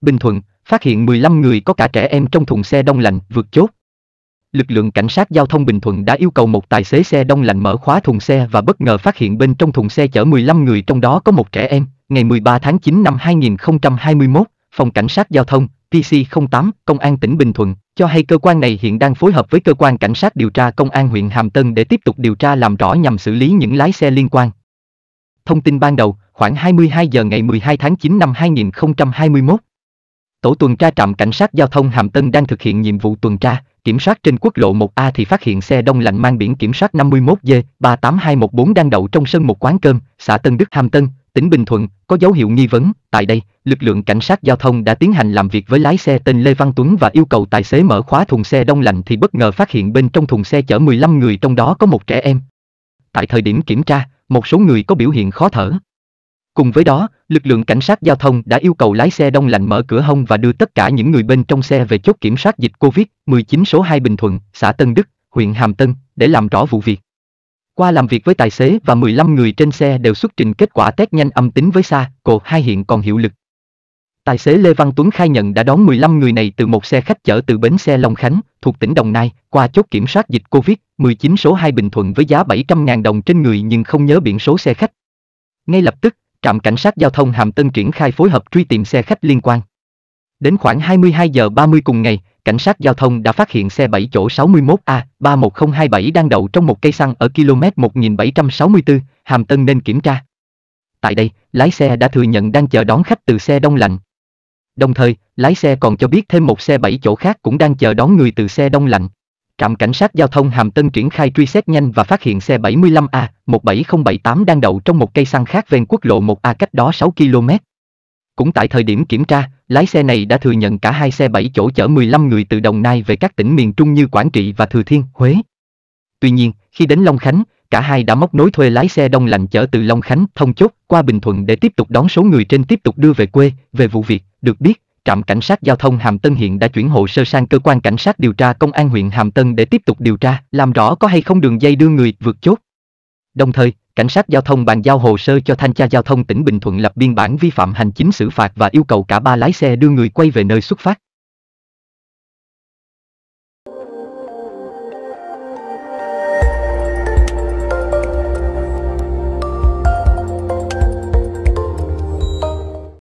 Bình Thuận, phát hiện 15 người có cả trẻ em trong thùng xe đông lạnh vượt chốt. Lực lượng cảnh sát giao thông Bình Thuận đã yêu cầu một tài xế xe đông lạnh mở khóa thùng xe và bất ngờ phát hiện bên trong thùng xe chở 15 người trong đó có một trẻ em. Ngày 13 tháng 9 năm 2021, Phòng Cảnh sát Giao thông PC08, Công an tỉnh Bình Thuận, cho hay cơ quan này hiện đang phối hợp với cơ quan cảnh sát điều tra Công an huyện Hàm Tân để tiếp tục điều tra làm rõ nhằm xử lý những lái xe liên quan. Thông tin ban đầu, khoảng 22 giờ ngày 12 tháng 9 năm 2021. Tổ tuần tra trạm cảnh sát giao thông Hàm Tân đang thực hiện nhiệm vụ tuần tra, kiểm soát trên quốc lộ 1A thì phát hiện xe đông lạnh mang biển kiểm soát 51G38214 đang đậu trong sân một quán cơm, xã Tân Đức Hàm Tân, tỉnh Bình Thuận, có dấu hiệu nghi vấn. Tại đây, lực lượng cảnh sát giao thông đã tiến hành làm việc với lái xe tên Lê Văn Tuấn và yêu cầu tài xế mở khóa thùng xe đông lạnh thì bất ngờ phát hiện bên trong thùng xe chở 15 người trong đó có một trẻ em. Tại thời điểm kiểm tra, một số người có biểu hiện khó thở. Cùng với đó, lực lượng cảnh sát giao thông đã yêu cầu lái xe đông lạnh mở cửa hông và đưa tất cả những người bên trong xe về chốt kiểm soát dịch COVID-19 số 2 Bình Thuận, xã Tân Đức, huyện Hàm Tân, để làm rõ vụ việc. Qua làm việc với tài xế và 15 người trên xe đều xuất trình kết quả test nhanh âm tính với SARS-CoV-2 hiện còn hiệu lực. Tài xế Lê Văn Tuấn khai nhận đã đón 15 người này từ một xe khách chở từ bến xe Long Khánh, thuộc tỉnh Đồng Nai, qua chốt kiểm soát dịch Covid-19 số 2 Bình Thuận với giá 700.000 đồng trên người nhưng không nhớ biển số xe khách. Ngay lập tức, trạm cảnh sát giao thông Hàm Tân triển khai phối hợp truy tìm xe khách liên quan. Đến khoảng 22 giờ 30 cùng ngày, cảnh sát giao thông đã phát hiện xe 7 chỗ 61A31027 đang đậu trong một cây xăng ở km 1764, Hàm Tân nên kiểm tra. Tại đây, lái xe đã thừa nhận đang chờ đón khách từ xe đông lạnh. Đồng thời, lái xe còn cho biết thêm một xe 7 chỗ khác cũng đang chờ đón người từ xe đông lạnh. Trạm cảnh sát giao thông Hàm Tân triển khai truy xét nhanh và phát hiện xe 75A17078 đang đậu trong một cây xăng khác ven quốc lộ 1A cách đó 6 km. Cũng tại thời điểm kiểm tra, lái xe này đã thừa nhận cả hai xe 7 chỗ chở 15 người từ Đồng Nai về các tỉnh miền Trung như Quảng Trị và Thừa Thiên, Huế. Tuy nhiên, khi đến Long Khánh, cả hai đã móc nối thuê lái xe đông lạnh chở từ Long Khánh, Thông Chốt qua Bình Thuận để tiếp tục đón số người trên tiếp tục đưa về quê. Về vụ việc, được biết, trạm cảnh sát giao thông Hàm Tân hiện đã chuyển hồ sơ sang cơ quan cảnh sát điều tra công an huyện Hàm Tân để tiếp tục điều tra, làm rõ có hay không đường dây đưa người vượt chốt. Đồng thời, cảnh sát giao thông bàn giao hồ sơ cho thanh tra giao thông tỉnh Bình Thuận lập biên bản vi phạm hành chính xử phạt và yêu cầu cả ba lái xe đưa người quay về nơi xuất phát.